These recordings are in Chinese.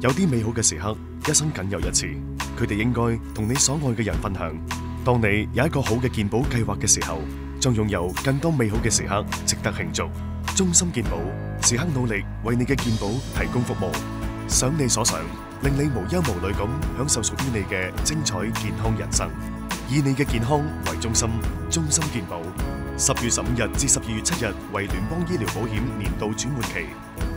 有啲美好嘅时刻，一生仅有一次，佢哋应该同你所爱嘅人分享。当你有一个好嘅健保计划嘅时候，将拥有更多美好嘅时刻值得庆祝。中心健保时刻努力为你嘅健保提供服务，想你所想，令你无忧无虑咁享受属于你嘅精彩健康人生。以你嘅健康为中心，中心健保，十月十五日至十二月七日为联邦医疗保险年度转换期。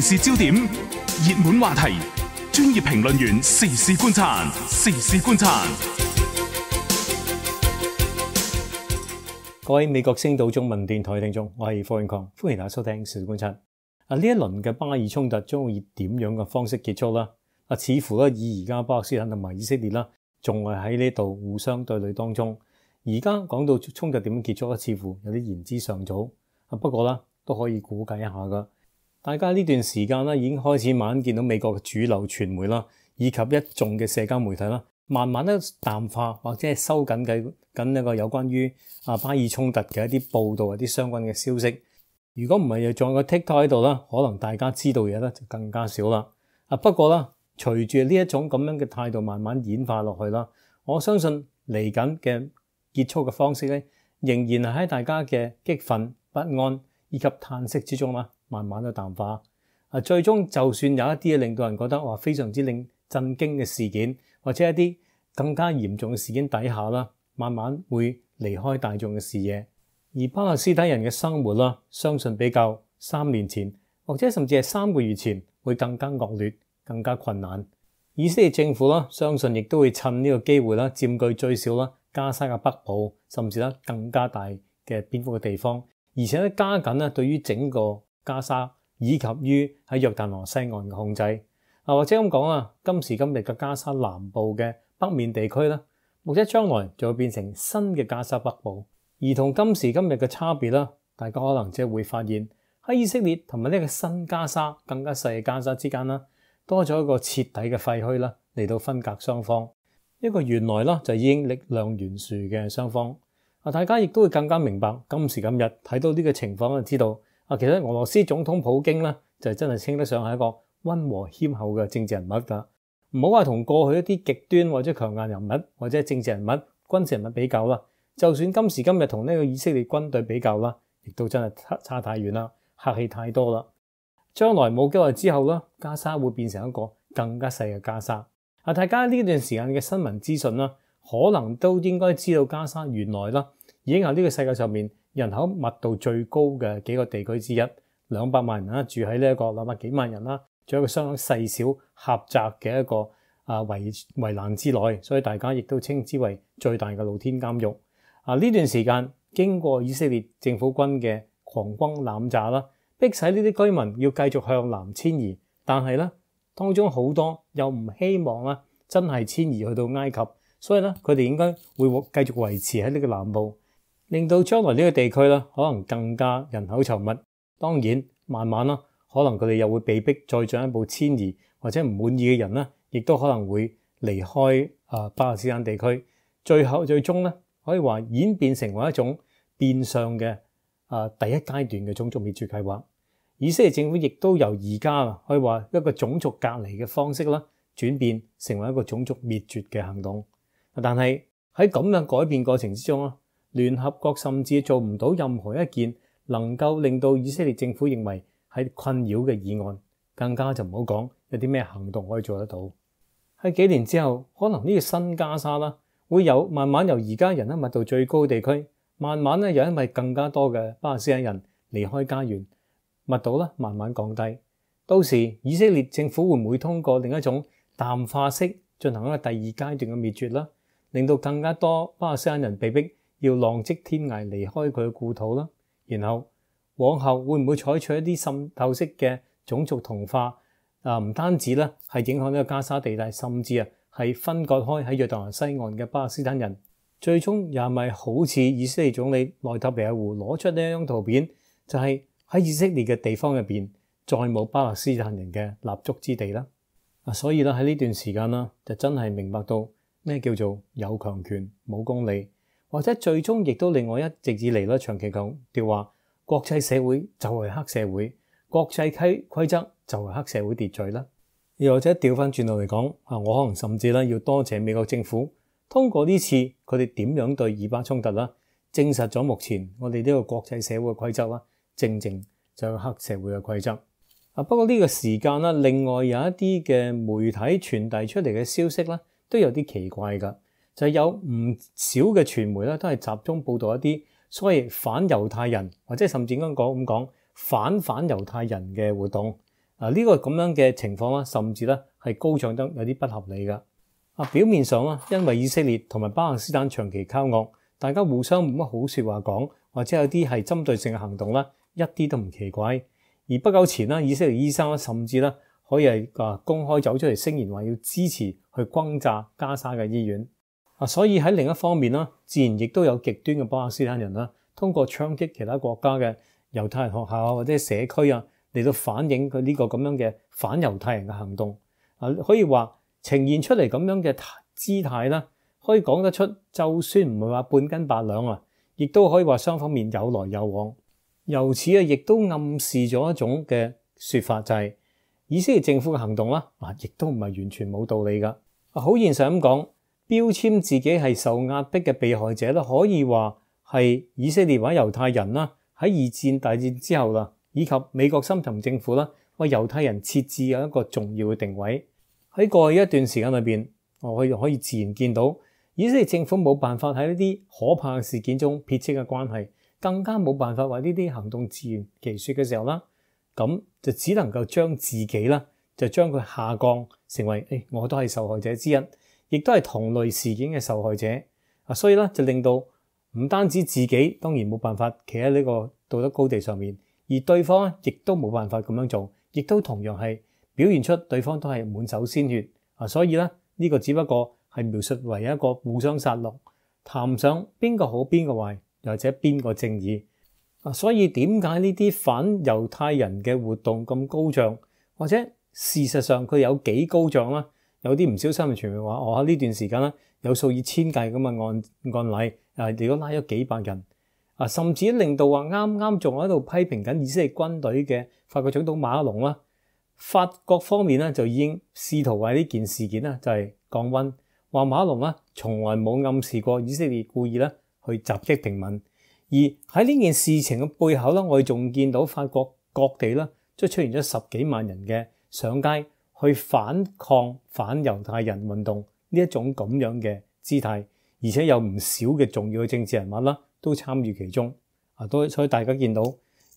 时事焦点、热门话题、专业评论员时事观察，时事观察。各位美国星岛中文电台听众，我系霍永康，欢迎大家收听时事观察。啊，呢一轮嘅巴以冲突将会以点样嘅方式结束啦？啊，似乎咧以而家巴勒斯坦同埋以色列啦，仲系喺呢度互相对垒当中。而家讲到冲突点样结束咧，似乎有啲言之尚早。啊，不过啦，都可以估计一下噶。大家呢段时间咧已经开始慢慢见到美国嘅主流传媒啦，以及一众嘅社交媒体啦，慢慢咧淡化或者系收紧紧紧一个有关于啊巴尔冲突嘅一啲报道啊，啲相关嘅消息。如果唔系又仲有个 TikTok 喺度啦，可能大家知道嘢咧就更加少啦。啊，不过啦，随住呢一种咁样嘅态度慢慢演化落去啦，我相信嚟紧嘅结束嘅方式咧，仍然系喺大家嘅激愤不安以及叹息之中啦。慢慢都淡化，啊，最終就算有一啲令到人覺得话非常之令震驚嘅事件，或者一啲更加嚴重嘅事件底下啦，慢慢會離開大眾嘅視野。而巴勒斯坦人嘅生活啦，相信比較三年前或者甚至係三個月前會更加惡劣、更加困難。以色列政府啦，相信亦都會趁呢個機會啦，佔據最少啦加沙嘅北部，甚至啦更加大嘅蝙蝠嘅地方，而且咧加緊咧對於整個。加沙以及于喺约旦河西岸嘅控制啊，或者咁讲啊，今时今日嘅加沙南部嘅北面地区咧，或者将来就会变成新嘅加沙北部，而同今时今日嘅差别啦，大家可能即系会发现喺以色列同埋呢个新加沙更加细嘅加沙之间啦，多咗一个彻底嘅废墟啦，嚟到分隔双方一个原来啦就已经力量悬殊嘅双方啊，大家亦都会更加明白今时今日睇到呢个情况就知道。啊，其實俄羅斯總統普京咧，就真係稱得上係一個溫和謙厚嘅政治人物啦。唔好話同過去一啲極端或者強硬人物或者政治人物、軍事人物比較啦。就算今時今日同呢個以色列軍隊比較啦，亦都真係差太遠啦，客氣太多啦。將來冇幾耐之後啦，加沙會變成一個更加細嘅加沙。啊，大家呢段時間嘅新聞資訊啦，可能都應該知道加沙原來啦，已經喺呢個世界上面。人口密度最高嘅幾個地區之一，兩百萬人啦，住喺呢一個兩百幾萬人啦，仲有個相當細小狹窄嘅一個啊圍围欄之內，所以大家亦都稱之為最大嘅露天監獄。啊，呢段時間經過以色列政府軍嘅狂轰滥炸啦，逼使呢啲居民要繼續向南遷移，但係咧當中好多又唔希望啦，真係遷移去到埃及，所以咧佢哋應該會繼續維持喺呢個南部。令到將來呢個地區咧，可能更加人口稠密。當然，慢慢啦，可能佢哋又會被逼再進一步遷移，或者唔滿意嘅人咧，亦都可能會離開啊巴勒斯坦地區。最後最終咧，可以話演變成為一種變相嘅啊第一階段嘅種族滅絕計劃。以色列政府亦都由而家可以話一個種族隔離嘅方式啦，轉變成為一個種族滅絕嘅行動。但係喺咁樣改變過程之中咧。聯合國甚至做唔到任何一件能夠令到以色列政府認為係困擾嘅議案，更加就唔好講有啲咩行動可以做得到。喺幾年之後，可能呢個新加沙啦，會有慢慢由而家人咧密度最高地區，慢慢咧又因為更加多嘅巴勒斯坦人離開家園，密度咧慢慢降低。到時以色列政府會唔會通過另一種淡化式進行一個第二階段嘅滅絕啦，令到更加多巴勒斯坦人被逼？要浪迹天涯，離開佢嘅故土啦。然後往後會唔會採取一啲滲透式嘅種族同化啊？唔單止咧，係影響呢個加沙地帶，甚至啊係分割開喺約旦河西岸嘅巴勒斯坦人。最終也咪好似以色列總理內塔尼亞胡攞出呢一張圖片，就係喺以色列嘅地方入边再冇巴勒斯坦人嘅立足之地啦。啊，所以咧喺呢段時間啦，就真係明白到咩叫做有強權冇公理。或者最終亦都令我一直以嚟咧，長期講調話國際社會就係黑社會，國際規规則就係黑社會秩序啦。又或者调翻轉头嚟講，啊，我可能甚至咧要多謝美國政府，通過呢次佢哋點樣對以巴衝突啦，證實咗目前我哋呢個國際社會規則啦，正正就係黑社會嘅規則。啊，不過呢個時間啦，另外有一啲嘅媒體傳遞出嚟嘅消息咧，都有啲奇怪噶。就有唔少嘅傳媒咧，都係集中報道一啲所謂反猶太人，或者甚至咁講咁講反反猶太人嘅活動。啊，呢個咁樣嘅情況啦，甚至咧係高漲得有啲不合理㗎。啊，表面上啊，因為以色列同埋巴勒斯坦長期交惡，大家互相冇乜好説話講，或者有啲係針對性嘅行動啦，一啲都唔奇怪。而不久前啦，以色列醫生咧，甚至咧可以係啊公開走出嚟聲言話要支持去轟炸加沙嘅醫院。啊，所以喺另一方面啦，自然亦都有極端嘅巴克斯坦人啦，通過槍擊其他國家嘅猶太人學校或者社區啊，嚟到反映佢呢個咁樣嘅反猶太人嘅行動。啊，可以話呈現出嚟咁樣嘅姿態啦，可以講得出就算唔係話半斤八兩啊，亦都可以話雙方面有來有往。由此啊，亦都暗示咗一種嘅说法，就係以色列政府嘅行動啦，啊，亦都唔係完全冇道理噶。好現實咁講。標籤自己係受壓迫嘅被害者咧，可以話係以色列或者猶太人啦，喺二戰大戰之後啦，以及美國心层政府啦，为猶太人設置有一個重要嘅定位喺過去一段時間裏边，我以可以自然見到以色列政府冇辦法喺呢啲可怕嘅事件中撇清嘅關係，更加冇辦法为呢啲行動自圆其说嘅時候啦，咁就只能夠將自己啦，就將佢下降成為誒我都係受害者之一。亦都係同類事件嘅受害者啊，所以咧就令到唔單止自己當然冇辦法企喺呢個道德高地上面，而對方咧亦都冇辦法咁樣做，亦都同樣係表現出對方都係滿手鮮血啊，所以咧呢個只不過係描述為一個互相殺戮，談唔上邊個好邊個壞，或者邊個正義啊，所以點解呢啲反猶太人嘅活動咁高漲，或者事實上佢有幾高漲咧？有啲唔小心嘅传媒话，我喺呢段时间咧有数以千计咁嘅案案例，啊，如都拉咗几百人，啊，甚至令到话啱啱仲喺度批评紧以色列军队嘅法国总统马龙啦，法国方面咧就已经试图为呢件事件咧就系降温，话马龙呢，从来冇暗示过以色列故意咧去袭击平民，而喺呢件事情嘅背后咧，我哋仲见到法国各地咧即系出现咗十几万人嘅上街。去反抗反猶太人運動呢一種咁樣嘅姿態，而且有唔少嘅重要嘅政治人物啦，都參與其中。啊，都所以大家見到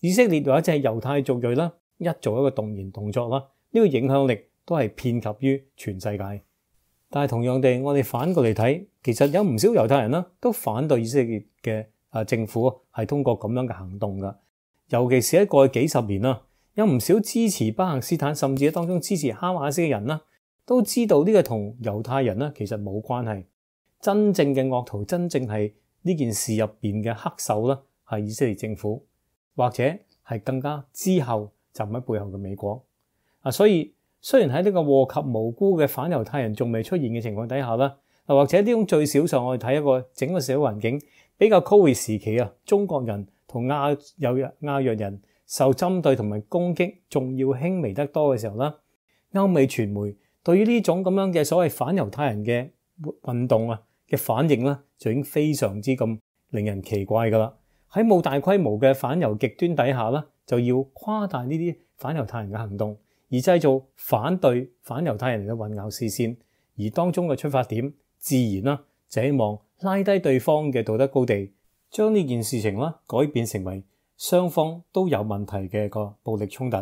以色列或者系猶太族裔啦，一做一個動员動作啦，呢個影響力都係遍及於全世界。但係同樣地，我哋反過嚟睇，其實有唔少猶太人啦，都反對以色列嘅啊政府係通過咁樣嘅行動噶，尤其是喺過去幾十年啦。有唔少支持巴勒斯坦，甚至当中支持哈马斯嘅人啦，都知道呢个同犹太人啦其实冇关系。真正嘅恶徒，真正系呢件事入边嘅黑手啦，系以色列政府，或者系更加之后唔喺背后嘅美国。啊，所以虽然喺呢个祸及无辜嘅反犹太人仲未出现嘅情况底下啦，或者呢种最少上我哋睇一个整个社会环境比较 c o o 时期啊，中国人同亚有亚裔人。受針對同埋攻擊，仲要輕微得多嘅時候啦，歐美傳媒對於呢種咁樣嘅所謂反猶太人嘅運動啊嘅反應咧，就已經非常之咁令人奇怪噶啦。喺冇大規模嘅反猶極端底下咧，就要誇大呢啲反猶太人嘅行動，而製造反對反猶太人嘅混淆視線，而當中嘅出發點自然啦，就希望拉低對方嘅道德高地，將呢件事情啦改變成為。双方都有问题嘅个暴力冲突。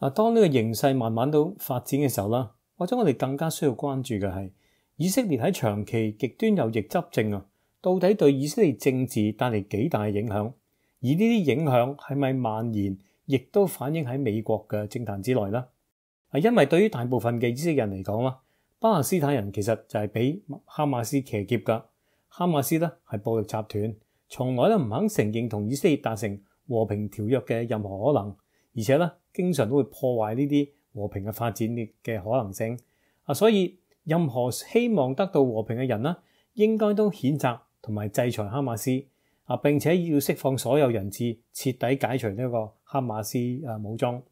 嗱，当呢个形势慢慢都发展嘅时候啦，或者我哋更加需要关注嘅系以色列喺长期极端右翼执政啊，到底对以色列政治带嚟几大影响？而呢啲影响系咪蔓延，亦都反映喺美国嘅政坛之内啦？啊，因为对于大部分嘅以色列人嚟讲啦，巴勒斯坦人其实就系俾哈马斯骑劫噶。哈马斯咧系暴力集团，从来都唔肯承认同以色列达成。和平條約嘅任何可能，而且咧經常都會破壞呢啲和平嘅發展嘅可能性啊，所以任何希望得到和平嘅人呢，應該都譴責同埋制裁哈馬斯啊，並且要釋放所有人質，徹底解除呢個哈馬斯啊武裝。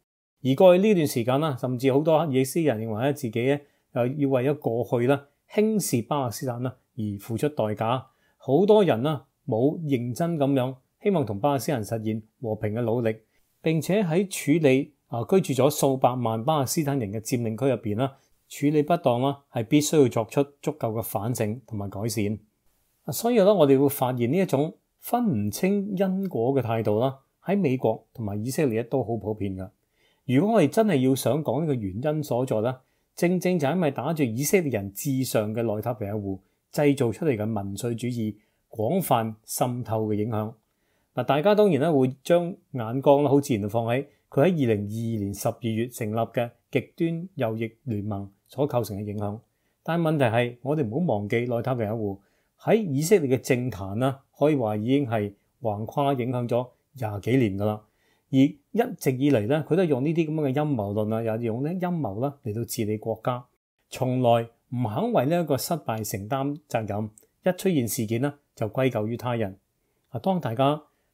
而過去呢段時間啦，甚至好多以色列人認為咧自己咧又要為咗過去啦輕視巴勒斯坦啦而付出代價，好多人啦冇認真咁樣。希望同巴勒斯坦人實現和平嘅努力，並且喺處理啊居住咗數百萬巴勒斯坦人嘅佔領區入边啦，處理不當啦，係必須要作出足夠嘅反省同埋改善。所以咧，我哋會發現呢一種分唔清因果嘅態度啦，喺美國同埋以色列都好普遍噶。如果我哋真係要想講呢個原因所在咧，正正就因為打住以色列人至上嘅內塔皮亞湖製造出嚟嘅民粹主義廣泛滲透嘅影響。嗱，大家當然咧會將眼光咧好自然放喺佢喺二零二二年十二月成立嘅極端右翼聯盟所構成嘅影響，但問題係我哋唔好忘記內塔尼亞胡喺以色列嘅政壇啦，可以話已經係橫跨影響咗廿幾年㗎啦。而一直以嚟咧，佢都用呢啲咁樣嘅陰謀論啊，又用呢陰謀啦嚟到治理國家，從來唔肯為呢一個失敗承擔責任，一出現事件咧就歸咎於他人。啊，當大家